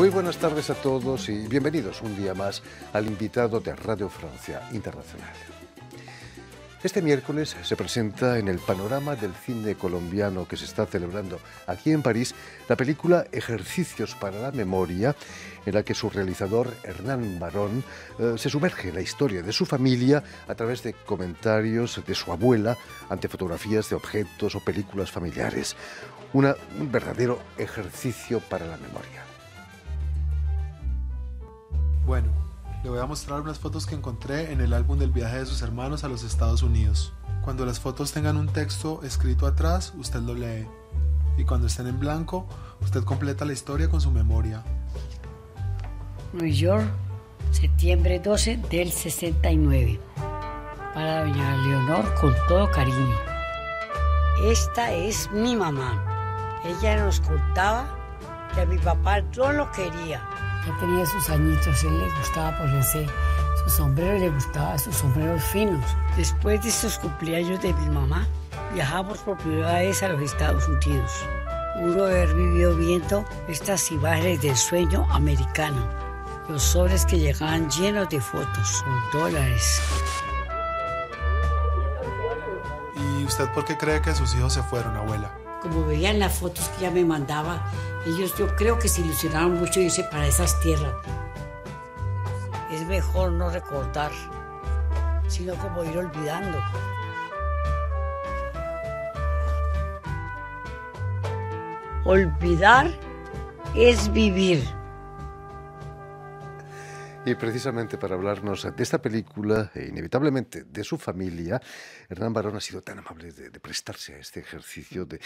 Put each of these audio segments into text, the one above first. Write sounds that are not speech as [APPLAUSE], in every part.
Muy buenas tardes a todos y bienvenidos un día más al invitado de Radio Francia Internacional. Este miércoles se presenta en el panorama del cine colombiano que se está celebrando aquí en París la película Ejercicios para la Memoria, en la que su realizador Hernán Barón eh, se sumerge en la historia de su familia a través de comentarios de su abuela ante fotografías de objetos o películas familiares. un verdadero ejercicio para la memoria. Bueno, le voy a mostrar unas fotos que encontré en el álbum del viaje de sus hermanos a los Estados Unidos. Cuando las fotos tengan un texto escrito atrás, usted lo lee. Y cuando estén en blanco, usted completa la historia con su memoria. New York, septiembre 12 del 69. Para doña Leonor con todo cariño. Esta es mi mamá. Ella nos contaba que a mi papá no lo quería yo tenía sus añitos, él le gustaba ponerse su sombrero le gustaba sus sombreros finos. Después de sus cumpleaños de mi mamá, viajamos por primera a los Estados Unidos. Uno haber vivido viendo estas imágenes del sueño americano, los sobres que llegaban llenos de fotos, con dólares. ¿Y usted por qué cree que sus hijos se fueron, abuela? como veían las fotos que ya me mandaba, ellos yo creo que se ilusionaron mucho y dice para esas tierras. Es mejor no recordar, sino como ir olvidando. Olvidar es vivir. Y precisamente para hablarnos de esta película e inevitablemente de su familia, Hernán Barón ha sido tan amable de, prestarse a este ejercicio, de,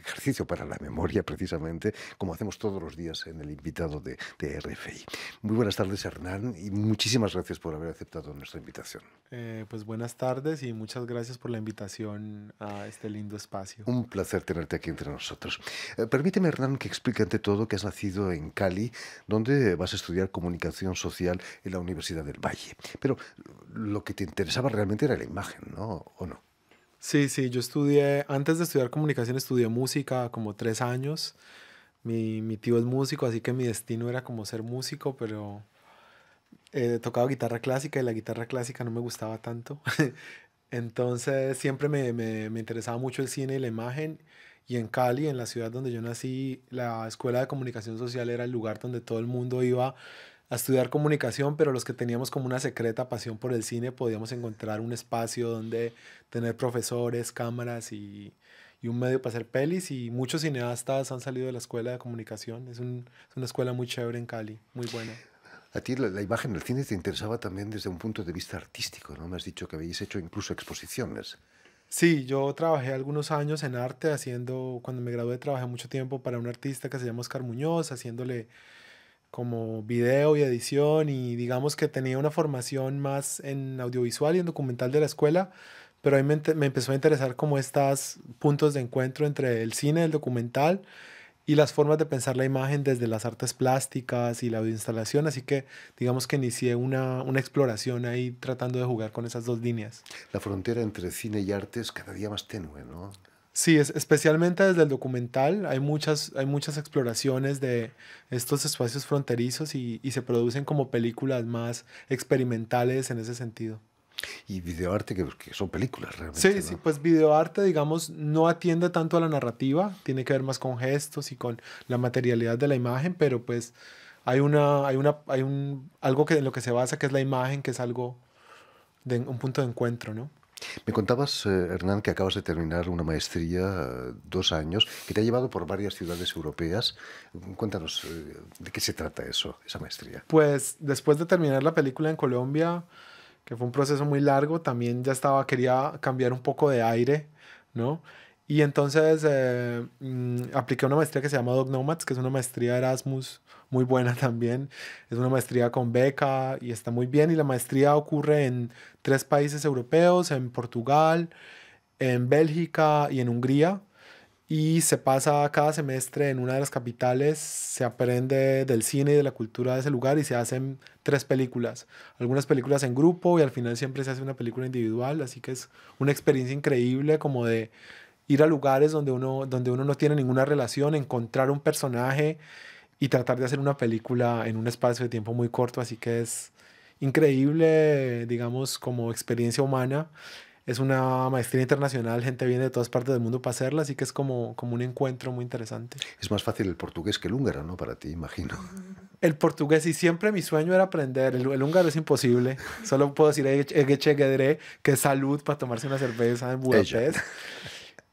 ejercicio para la memoria precisamente, como hacemos todos los días en el invitado de, de RFI. Muy buenas tardes Hernán y muchísimas gracias por haber aceptado nuestra invitación. Eh, pues buenas tardes y muchas gracias por la invitación a este lindo espacio. Un placer tenerte aquí entre nosotros. Eh, permíteme Hernán que explique ante todo que has nacido en Cali, donde vas a estudiar comunicación social en la Universidad del Valle. Pero lo que te interesaba realmente era la imagen, ¿no? ¿O no? Sí, sí, yo estudié, antes de estudiar comunicación estudié música como tres años. Mi, mi tío es músico, así que mi destino era como ser músico, pero he eh, tocado guitarra clásica y la guitarra clásica no me gustaba tanto. [LAUGHS] Entonces siempre me, me, me, interesaba mucho el cine y la imagen. Y en Cali, en la ciudad donde yo nací, la escuela de comunicación social era el lugar donde todo el mundo iba a estudiar comunicación, pero los que teníamos como una secreta pasión por el cine podíamos encontrar un espacio donde tener profesores, cámaras y, y un medio para hacer pelis y muchos cineastas han salido de la escuela de comunicación. Es, un, es una escuela muy chévere en Cali, muy buena. A ti la, imagen del cine te interesaba también desde un punto de vista artístico, ¿no? Me has dicho que habéis hecho incluso exposiciones. Sí, yo trabajé algunos años en arte haciendo, cuando me gradué trabajé mucho tiempo para un artista que se llama Oscar Muñoz, haciéndole como video y edición y digamos que tenía una formación más en audiovisual y en documental de la escuela, pero ahí me, me empezó a interesar como estos puntos de encuentro entre el cine, el documental y las formas de pensar la imagen desde las artes plásticas y la audioinstalación, así que digamos que inicié una, una, exploración ahí tratando de jugar con esas dos líneas. La frontera entre cine y arte es cada día más tenue, ¿no? Sí, es, especialmente desde el documental hay muchas, hay muchas exploraciones de estos espacios fronterizos y, y se producen como películas más experimentales en ese sentido. Y videoarte, que, que son películas realmente. Sí, sí, pues videoarte, digamos, no atiende tanto a la narrativa, tiene que ver más con gestos y con la materialidad de la imagen, pero pues hay una, hay una, hay un algo que en lo que se basa que es la imagen, que es algo de un punto de encuentro, ¿no? Me contabas, eh, Hernán, que acabas de terminar una maestría, eh, dos años, que te ha llevado por varias ciudades europeas. Cuéntanos, eh, ¿de qué se trata eso, esa maestría? Pues después de terminar la película en Colombia, que fue un proceso muy largo, también ya estaba, quería cambiar un poco de aire, ¿no? Y entonces eh, mm, apliqué una maestría que se llama Dog Nomads, que es una maestría Erasmus muy buena también. Es una maestría con beca y está muy bien. Y la maestría ocurre en tres países europeos, en Portugal, en Bélgica y en Hungría. Y se pasa cada semestre en una de las capitales, se aprende del cine y de la cultura de ese lugar y se hacen tres películas. Algunas películas en grupo y al final siempre se hace una película individual, así que es una experiencia increíble como de ir a lugares donde uno, donde uno no tiene ninguna relación, encontrar un personaje y tratar de hacer una película en un espacio de tiempo muy corto. Así que es increíble, digamos, como experiencia humana. Es una maestría internacional, gente viene de todas partes del mundo para hacerla, así que es como, como un encuentro muy interesante. Es más fácil el portugués que el húngaro, ¿no? Para ti, imagino. El portugués, y siempre mi sueño era aprender. El, húngaro es imposible. Solo puedo decir que salud para tomarse una cerveza en Budapest.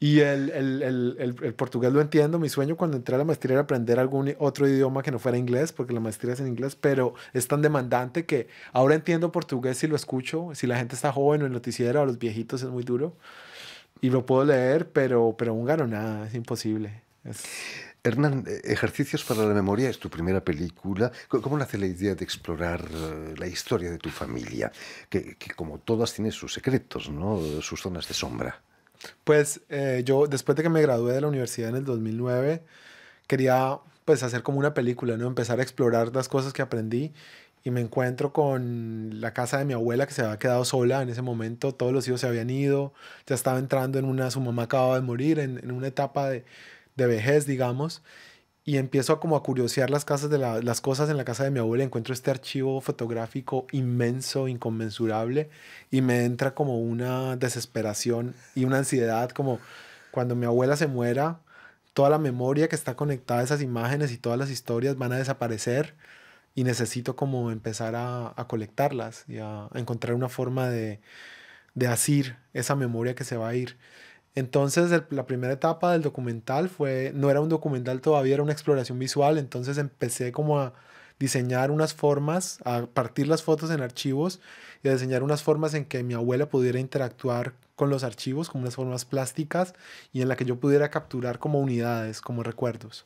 Y el, el, el, el, portugués lo entiendo. Mi sueño cuando entré a la maestría era aprender algún otro idioma que no fuera inglés, porque la maestría es en inglés, pero es tan demandante que ahora entiendo portugués si lo escucho. Si la gente está joven o el noticiero o los viejitos es muy duro. Y lo puedo leer, pero, pero húngaro nada, es imposible. Hernán, eh, Ejercicios para la Memoria es tu primera película. ¿Cómo nace la idea de explorar eh, la historia de tu familia? Que, que como todas tiene sus secretos, ¿no? Sus zonas de sombra pues eh, yo después de que me gradué de la universidad en el 2009, quería pues, hacer como una película, ¿no? Empezar a explorar las cosas que aprendí y me encuentro con la casa de mi abuela que se había quedado sola en ese momento, todos los hijos se habían ido, ya estaba entrando en una, su mamá acababa de morir, en, una etapa de vejez, digamos, y empiezo como a curiosear las, casas de las cosas en la casa de mi abuela, encuentro este archivo fotográfico inmenso, inconmensurable, y me entra como una desesperación y una ansiedad, como cuando mi abuela se muera, toda la memoria que está conectada a esas imágenes y todas las historias van a desaparecer y necesito como empezar a, a colectarlas y a, encontrar una forma de, de asir esa memoria que se va a ir. Entonces la primera etapa del documental fue, no era un documental todavía, era una exploración visual, entonces empecé como a diseñar unas formas, a partir las fotos en archivos y a diseñar unas formas en que mi abuela pudiera interactuar con los archivos, como unas formas plásticas y en la que yo pudiera capturar como unidades, como recuerdos.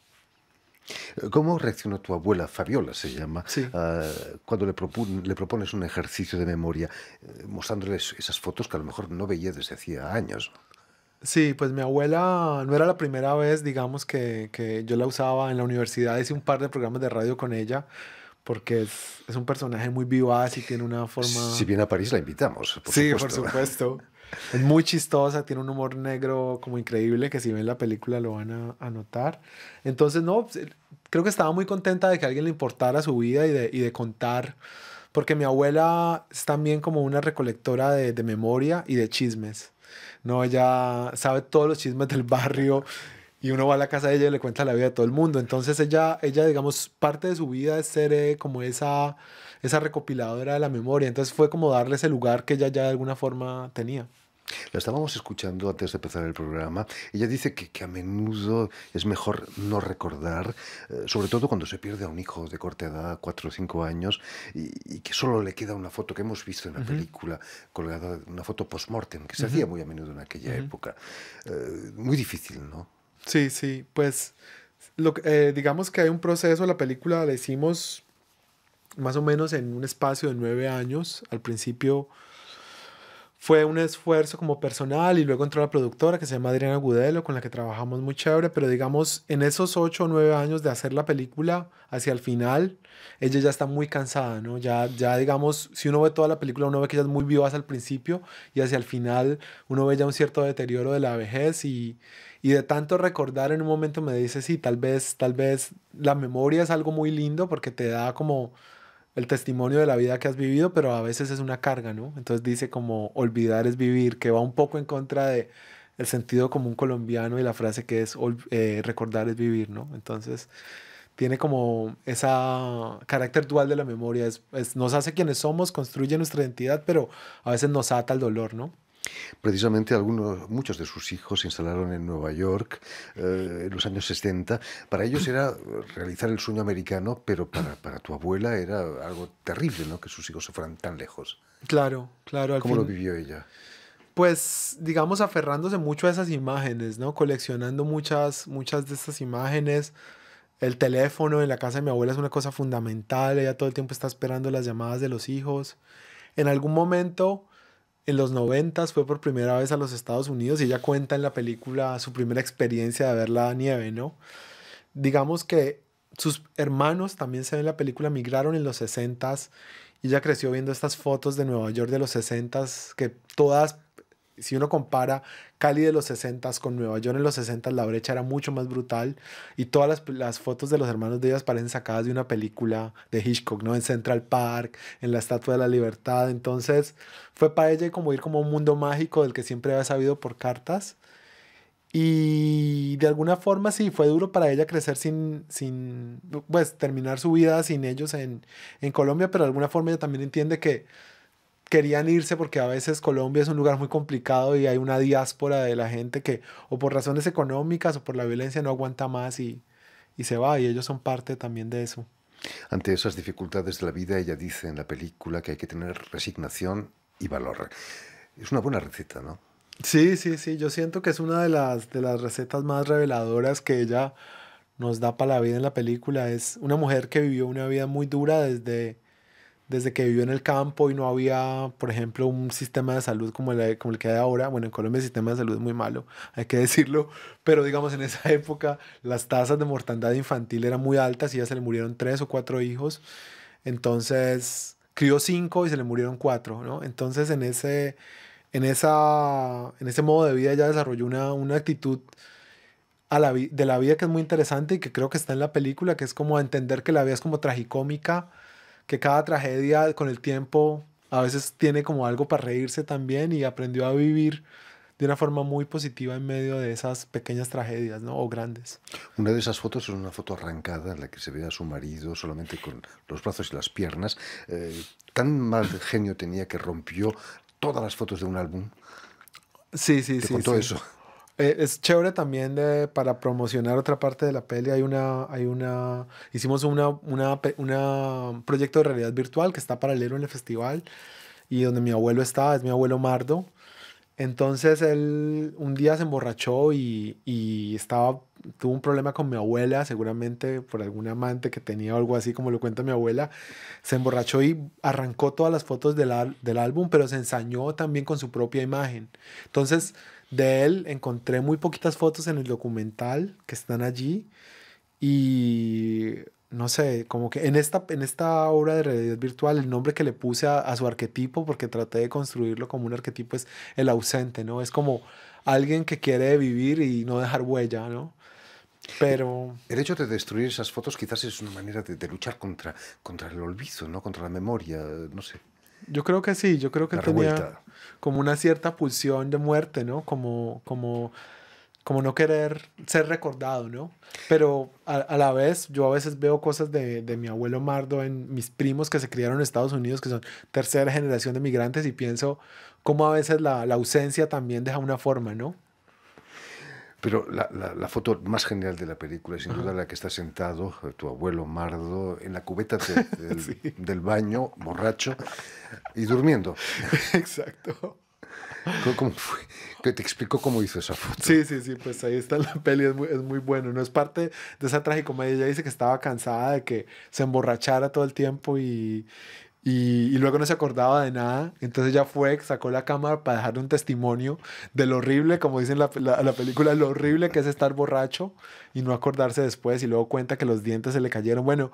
¿Cómo reaccionó tu abuela, Fabiola se llama, ah, cuando le, propones un ejercicio de memoria, eh, mostrándoles esas fotos que a lo mejor no veía desde hacía años? Sí, pues mi abuela no era la primera vez, digamos, que, yo la usaba en la universidad. Hice un par de programas de radio con ella, porque es, un personaje muy vivaz y tiene una forma. Si viene a París, la invitamos. Por sí, por supuesto. Es muy chistosa, tiene un humor negro como increíble, que si ven la película lo van a, notar. Entonces, no, pues, eh, creo que estaba muy contenta de que a alguien le importara su vida y de, contar porque mi abuela es también como una recolectora de, memoria y de chismes. No, ella sabe todos los chismes del barrio y uno va a la casa de ella y le cuenta la vida de todo el mundo. Entonces ella, ella digamos, parte de su vida es ser eh, como esa, esa recopiladora de la memoria. Entonces fue como darle ese lugar que ella ya de alguna forma tenía. La estábamos escuchando antes de empezar el programa. Ella dice que, que a menudo es mejor no recordar, eh, sobre todo cuando se pierde a un hijo de corta edad, 4 o 5 años, y, que solo le queda una foto que hemos visto en la película, colgada, una foto post-mortem, que se hacía muy a menudo en aquella época. Eh, muy difícil, ¿no? Sí, sí, pues lo, eh, digamos que hay un proceso, la película la hicimos más o menos en un espacio de nueve años. Al principio fue un esfuerzo como personal y luego entró la productora que se llama Adriana Gudelo, con la que trabajamos muy chévere, pero digamos, en esos ocho o nueve años de hacer la película, hacia el final, ella ya está muy cansada, ¿no? Ya, ya digamos, si uno ve toda la película, uno ve que ella es muy vivaz al principio y hacia el final uno ve ya un cierto deterioro de la vejez y, y de tanto recordar en un momento me dice, sí, tal vez, tal vez la memoria es algo muy lindo porque te da como el testimonio de la vida que has vivido, pero a veces es una carga, ¿no? Entonces dice como olvidar es vivir, que va un poco en contra de el sentido común colombiano y la frase que es eh, recordar es vivir, ¿no? Entonces tiene como esa carácter dual de la memoria, nos hace quienes somos, construye nuestra identidad, pero a veces nos ata el dolor, ¿no? Precisamente algunos, muchos de sus hijos se instalaron en Nueva York eh, en los años 60. Para ellos era realizar el sueño americano, pero para, tu abuela era algo terrible, ¿no? Que sus hijos se fueran tan lejos. Claro, claro. ¿Cómo lo vivió ella? pues digamos aferrándose mucho a esas imágenes, ¿no? Coleccionando muchas, muchas de esas imágenes. El teléfono en la casa de mi abuela es una cosa fundamental, ella todo el tiempo está esperando las llamadas de los hijos. En algún momento en los 90 fue por primera vez a los Estados Unidos y ella cuenta en la película su primera experiencia de ver la nieve, ¿no? Digamos que sus hermanos también se ven en la película, migraron en los 60 y ella creció viendo estas fotos de Nueva York de los 60 que todas si uno compara Cali de los 60 con Nueva York en los 60, la brecha era mucho más brutal y todas las, fotos de los hermanos de ellas parecen sacadas de una película de Hitchcock, ¿no? En Central Park, en la Estatua de la Libertad. Entonces fue para ella como ir como un mundo mágico del que siempre había sabido por cartas. Y de alguna forma sí, fue duro para ella crecer sin, sin pues terminar su vida sin ellos en, en Colombia, pero de alguna forma ella también entiende que querían irse porque a veces Colombia es un lugar muy complicado y hay una diáspora de la gente que o por razones económicas o por la violencia no aguanta más y, se va y ellos son parte también de eso. Ante esas dificultades de la vida, ella dice en la película que hay que tener resignación y valor. Es una buena receta, ¿no? Sí, sí, sí. Yo siento que es una de las, de las recetas más reveladoras que ella nos da para la vida en la película. Es una mujer que vivió una vida muy dura desde desde que vivió en el campo y no había, por ejemplo, un sistema de salud como el, como el que hay ahora. Bueno, en Colombia el sistema de salud es muy malo, [LAUGHS] hay que decirlo, pero digamos en esa época las tasas de mortandad infantil eran muy altas y ya se le murieron tres o cuatro hijos. Entonces, crió cinco y se le murieron cuatro, ¿no? Entonces, en ese, en esa, en ese modo de vida ya desarrolló una, actitud a la, de la vida que es muy interesante y que creo que está en la película, que es como entender que la vida es como tragicómica que cada tragedia con el tiempo a veces tiene como algo para reírse también y aprendió a vivir de una forma muy positiva en medio de esas pequeñas tragedias, ¿no? O grandes. Una de esas fotos es una foto arrancada en la que se ve a su marido solamente con los brazos y las piernas. Eh, tan mal genio tenía que rompió todas las fotos de un álbum. Sí, sí, sí. eso. Eh, es chévere también para promocionar otra parte de la peli. Hay una, hay una, hicimos una, una, proyecto de realidad virtual que está paralelo en el festival y donde mi abuelo estaba, es mi abuelo Mardo. Entonces él un día se emborrachó y, estaba, tuvo un problema con mi abuela, seguramente por algún amante que tenía o algo así, como lo cuenta mi abuela. Se emborrachó y arrancó todas las fotos del, del álbum, pero se ensañó también con su propia imagen. Entonces, de él encontré muy poquitas fotos en el documental que están allí y no sé, como que en esta, en esta obra de realidad virtual, el nombre que le puse a, su arquetipo, porque traté de construirlo como un arquetipo, es el ausente, ¿no? Es como alguien que quiere vivir y no dejar huella, ¿no? Pero... El hecho de destruir esas fotos quizás es una manera de, luchar contra, contra el olvido, ¿no? Contra la memoria, no sé. Yo creo que sí, yo creo que tenía como una cierta pulsión de muerte, ¿no? Como, como, como no querer ser recordado, ¿no? Pero a, la vez, yo a veces veo cosas de, mi abuelo Mardo en mis primos que se criaron en Estados Unidos, que son tercera generación de migrantes, y pienso cómo a veces la ausencia también deja una forma, ¿no? Pero la, foto más genial de la película es sin duda la que está sentado eh, tu abuelo Mardo en la cubeta [LAUGHS] del, baño, borracho, y durmiendo. [LAUGHS] Exacto. ¿Cómo fue? te explicó cómo hizo esa foto. Sí, sí, sí, pues ahí está la peli, es muy, bueno. No es parte de esa trágica Ella dice que estaba cansada de que se emborrachara todo el tiempo y, y, luego no se acordaba de nada. Entonces ya fue, sacó la cámara para dejar un testimonio de lo horrible, como dicen la, la, película, lo horrible que es estar borracho y no acordarse después. Y luego cuenta que los dientes se le cayeron. Bueno,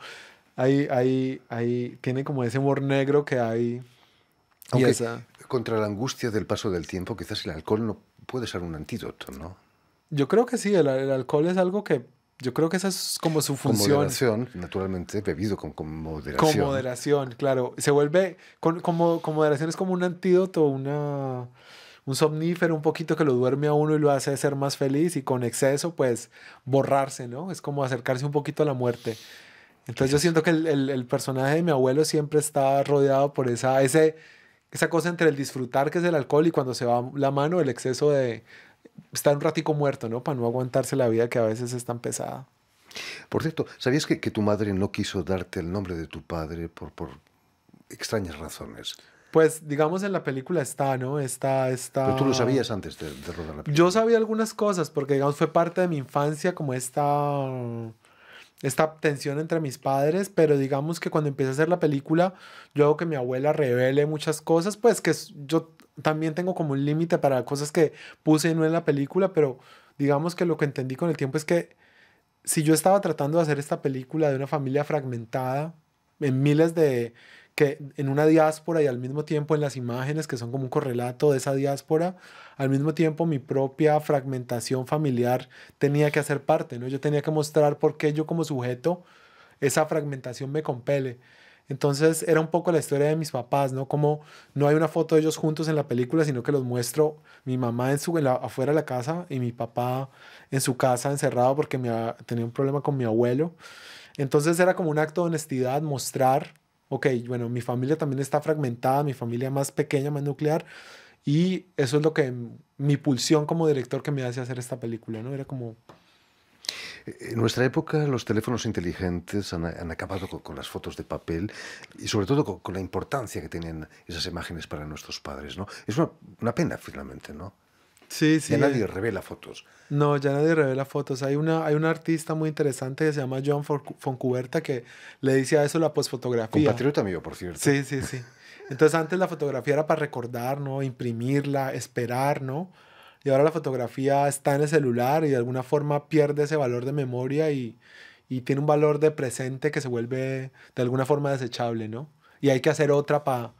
ahí, ahí, ahí tiene como ese humor negro que hay. contra la angustia del paso del tiempo, quizás el alcohol no puede ser un antídoto, ¿no? Yo creo que sí, el alcohol es algo que yo creo que esa es como su función. Con moderación, naturalmente, bebido con, moderación. Con moderación, claro. Se vuelve, con, moderación es como un antídoto, una, un somnífero un poquito que lo duerme a uno y lo hace ser más feliz y con exceso, pues borrarse, ¿no? Es como acercarse un poquito a la muerte. Entonces yo siento que el, el personaje de mi abuelo siempre está rodeado por esa, ese, esa cosa entre el disfrutar que es el alcohol y cuando se va la mano, el exceso de, Está un ratico muerto, ¿no? Para no aguantarse la vida que a veces es tan pesada. Por cierto, ¿sabías que, tu madre no quiso darte el nombre de tu padre por, por extrañas razones? Pues digamos en la película está, ¿no? Está, está... Pero tú lo sabías antes de, de rodar la película. Yo sabía algunas cosas porque digamos fue parte de mi infancia como esta esta tensión entre mis padres, pero digamos que cuando empecé a hacer la película, yo hago que mi abuela revele muchas cosas, pues que yo también tengo como un límite para cosas que puse no en la película, pero digamos que lo que entendí con el tiempo es que si yo estaba tratando de hacer esta película de una familia fragmentada, en miles de que en una diáspora y al mismo tiempo en las imágenes que son como un correlato de esa diáspora, al mismo tiempo mi propia fragmentación familiar tenía que hacer parte, ¿no? Yo tenía que mostrar por qué yo como sujeto esa fragmentación me compele. Entonces era un poco la historia de mis papás, ¿no? Como no hay una foto de ellos juntos en la película, sino que los muestro mi mamá en su, afuera de la casa y mi papá en su casa encerrado porque tenía un problema con mi abuelo. Entonces era como un acto de honestidad mostrar ok, bueno, mi familia también está fragmentada, mi familia más pequeña, más nuclear, y eso es lo que mi pulsión como director que me hace hacer esta película, ¿no? Era como... Eh, en nuestra época los teléfonos inteligentes han, acabado con, las fotos de papel y sobre todo con, la importancia que tenían esas imágenes para nuestros padres, ¿no? Es una pena finalmente, ¿no? Sí, sí. Ya nadie eh. revela fotos. No, ya nadie revela fotos. Hay una, hay artista muy interesante que se llama John Foncuberta que le dice a eso la posfotografía. Compatriota mío, por cierto. Sí, sí, sí. Entonces antes la fotografía era para recordar, ¿no? Imprimirla, esperar, ¿no? Y ahora la fotografía está en el celular y de alguna forma pierde ese valor de memoria y, y tiene un valor de presente que se vuelve de alguna forma desechable, ¿no? Y hay que hacer otra para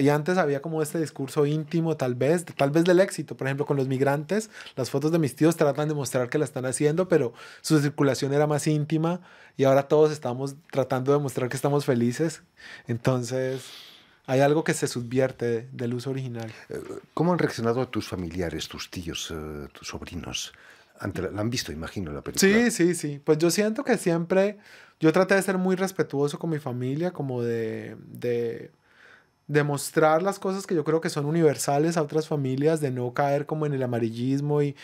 y antes había como este discurso íntimo, tal vez, tal vez del éxito. Por ejemplo, con los migrantes, las fotos de mis tíos tratan de mostrar que la están haciendo, pero su circulación era más íntima y ahora todos estamos tratando de mostrar que estamos felices. Entonces, hay algo que se subvierte del uso original. Eh, ¿Cómo han reaccionado tus familiares, tus tíos, eh, tus sobrinos? Ante la, han visto, imagino, la película. Sí, sí, sí. Pues yo siento que siempre, yo traté de ser muy respetuoso con mi familia, como de, de demostrar las cosas que yo creo que son universales a otras familias, de no caer como en el amarillismo y,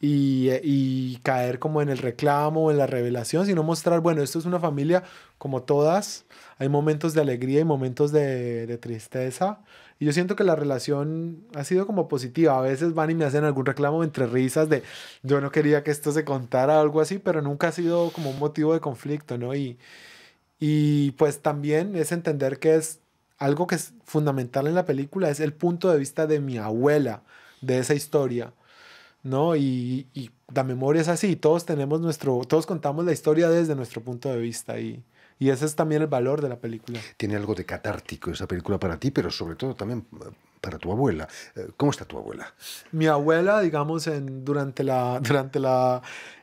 y, y, caer como en el reclamo, o en la revelación, sino mostrar, bueno, esto es una familia como todas, hay momentos de alegría y momentos de, de tristeza. Y yo siento que la relación ha sido como positiva. A veces van y me hacen algún reclamo entre risas de yo no quería que esto se contara o algo así, pero nunca ha sido como un motivo de conflicto, ¿no? Y, y pues también es entender que es algo que es fundamental en la película es el punto de vista de mi abuela de esa historia, ¿no? Y, la memoria es así, todos tenemos nuestro, todos contamos la historia desde nuestro punto de vista y, y ese es también el valor de la película. Tiene algo de catártico esa película para ti, pero sobre todo también eh, para tu abuela. Eh, ¿Cómo está tu abuela? Mi abuela, digamos, en, durante la, [LAUGHS] durante la,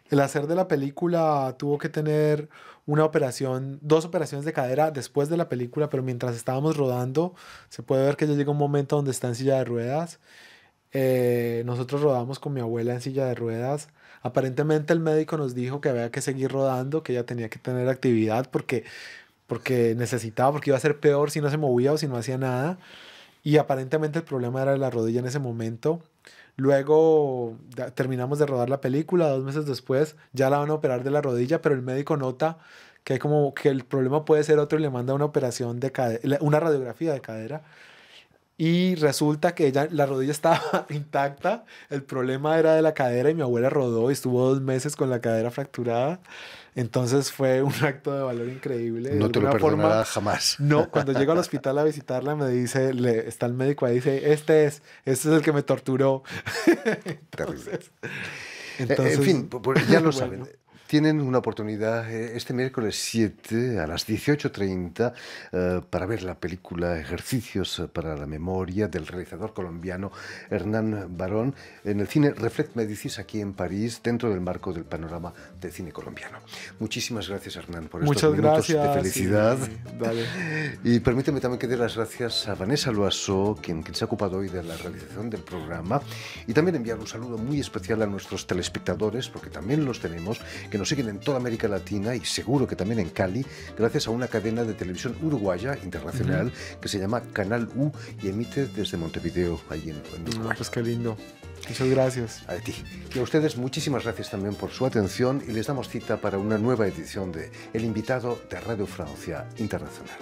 el hacer de la película tuvo que tener una operación, dos operaciones de cadera después de la película, pero mientras estábamos rodando, se puede ver que ya llega un momento donde está en silla de ruedas. Eh, nosotros rodamos con mi abuela en silla de ruedas. Aparentemente el médico nos dijo que había que seguir rodando, que ella tenía que tener actividad porque, porque necesitaba, porque iba a ser peor si no se movía o si no hacía nada. Y aparentemente el problema era la rodilla en ese momento. Luego terminamos de rodar la película, dos meses después ya la van a operar de la rodilla, pero el médico nota que como que el problema puede ser otro y le manda una operación de cadera, una radiografía de cadera y resulta que ella, la rodilla estaba [LAUGHS] intacta, el problema era de la cadera y mi abuela rodó y estuvo dos meses con la cadera fracturada. Entonces fue [LAUGHS] un acto de valor increíble. No de te forma, jamás. No, cuando llego al hospital a visitarla me dice, le, está el médico ahí, dice, este es, este es el que me torturó. [LAUGHS] entonces, entonces, eh, en fin, pues, ya lo saben tienen una oportunidad eh, este miércoles 7 a las 18.30 eh, para ver la película Ejercicios para la Memoria del realizador colombiano Hernán Barón en el cine Reflect Medicis aquí en París, dentro del marco del panorama de cine colombiano. Muchísimas gracias, Hernán, por estos Muchas gracias. de felicidad. [LAUGHS] Y permíteme también que dé las gracias a Vanessa Loasó, quien, quien se ha ocupado hoy de la realización del programa, y también enviar un saludo muy especial a nuestros telespectadores, porque también los tenemos, que nos siguen en toda América Latina y seguro que también en Cali, gracias a una cadena de televisión uruguaya internacional que se llama Canal U y emite desde Montevideo, allí en, en pues qué lindo. Muchas gracias. A ti. Y a ustedes muchísimas gracias también por su atención y les damos cita para una nueva edición de El invitado de Radio Francia Internacional.